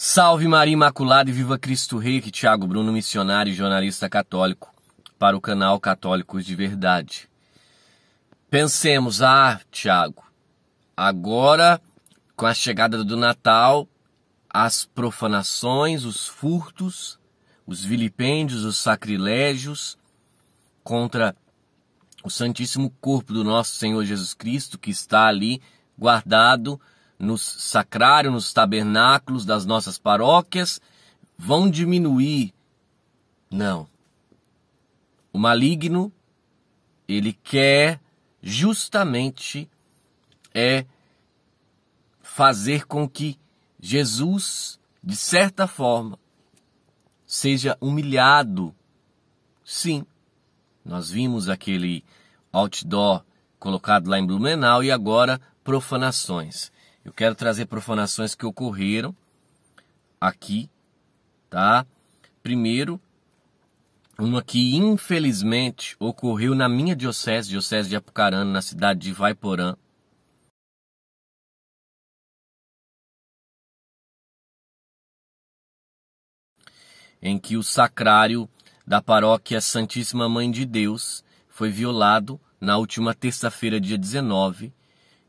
Salve Maria Imaculada e viva Cristo Rei, que Tiago Bruno, missionário e jornalista católico, para o canal Católicos de Verdade. Pensemos, ah, Tiago, agora com a chegada do Natal, as profanações, os furtos, os vilipêndios, os sacrilégios contra o Santíssimo Corpo do nosso Senhor Jesus Cristo, que está ali guardado nos sacrários, nos tabernáculos das nossas paróquias vão diminuir. Não. O maligno, ele quer justamente é fazer com que Jesus, de certa forma, seja humilhado. Sim, nós vimos aquele outdoor colocado lá em Blumenau e agora profanações. Eu quero trazer profanações que ocorreram aqui, tá? Primeiro, uma que infelizmente ocorreu na minha diocese, diocese de Apucarana, na cidade de Vaiporã. Em que o sacrário da paróquia Santíssima Mãe de Deus foi violado na última terça-feira, dia 19,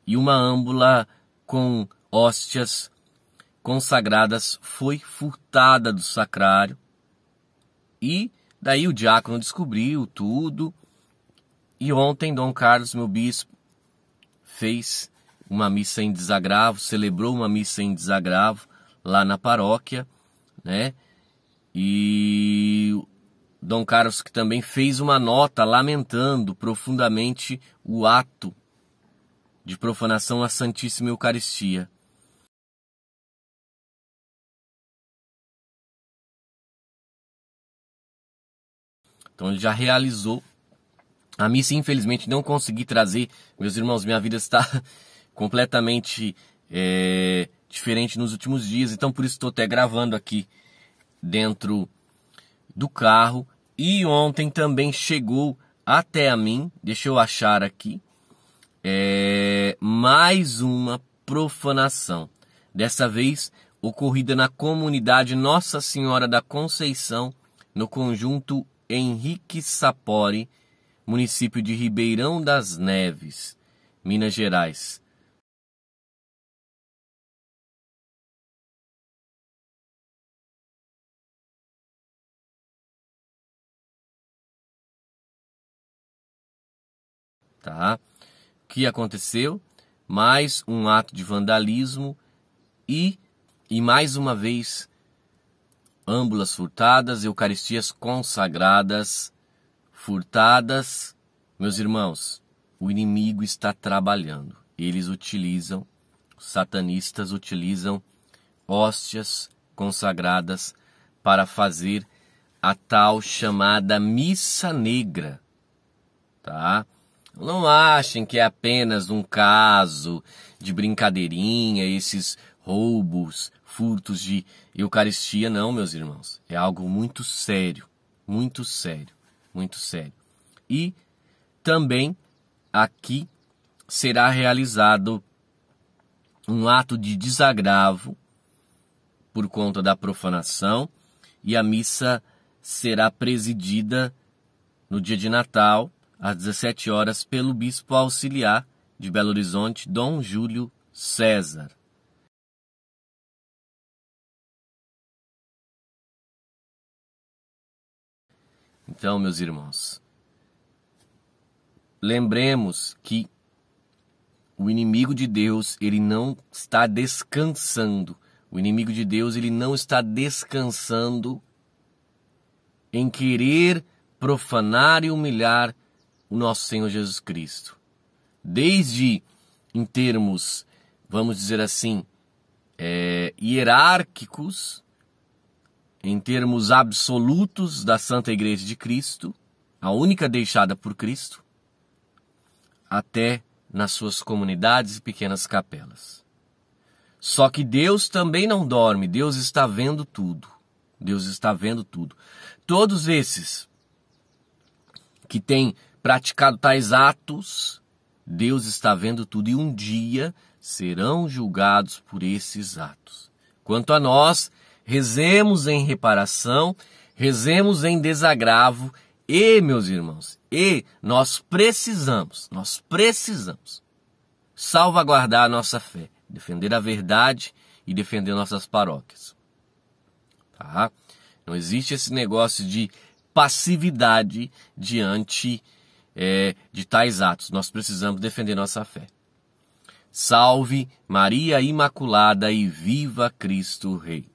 e uma âmbula com hóstias consagradas foi furtada do sacrário. E daí o diácono descobriu tudo. E ontem Dom Carlos, meu bispo, fez uma missa em desagravo, celebrou uma missa em desagravo lá na paróquia, né? E Dom Carlos que também fez uma nota lamentando profundamente o ato de profanação à Santíssima Eucaristia. Então ele já realizou a missa, infelizmente, não consegui trazer. Meus irmãos, minha vida está completamente é, diferente nos últimos dias, então por isso estou até gravando aqui dentro do carro. E ontem também chegou até a mim, deixa eu achar aqui, é mais uma profanação. Dessa vez ocorrida na comunidade Nossa Senhora da Conceição, no conjunto Henrique Sapori, município de Ribeirão das Neves, Minas Gerais. Tá? que aconteceu? Mais um ato de vandalismo e, e mais uma vez, âmbulas furtadas, eucaristias consagradas, furtadas. Meus irmãos, o inimigo está trabalhando. Eles utilizam, os satanistas utilizam hóstias consagradas para fazer a tal chamada missa negra, tá? Não achem que é apenas um caso de brincadeirinha, esses roubos, furtos de Eucaristia, não, meus irmãos. É algo muito sério, muito sério, muito sério. E também aqui será realizado um ato de desagravo por conta da profanação e a missa será presidida no dia de Natal às 17 horas, pelo bispo auxiliar de Belo Horizonte, Dom Júlio César. Então, meus irmãos, lembremos que o inimigo de Deus, ele não está descansando. O inimigo de Deus, ele não está descansando em querer profanar e humilhar o nosso Senhor Jesus Cristo. Desde em termos, vamos dizer assim, é, hierárquicos, em termos absolutos da Santa Igreja de Cristo, a única deixada por Cristo, até nas suas comunidades e pequenas capelas. Só que Deus também não dorme, Deus está vendo tudo. Deus está vendo tudo. Todos esses que têm praticado tais atos, Deus está vendo tudo e um dia serão julgados por esses atos. Quanto a nós, rezemos em reparação, rezemos em desagravo e, meus irmãos, e nós precisamos, nós precisamos salvaguardar a nossa fé, defender a verdade e defender nossas paróquias. Tá? Não existe esse negócio de passividade diante de é, de tais atos. Nós precisamos defender nossa fé. Salve Maria Imaculada e viva Cristo Rei.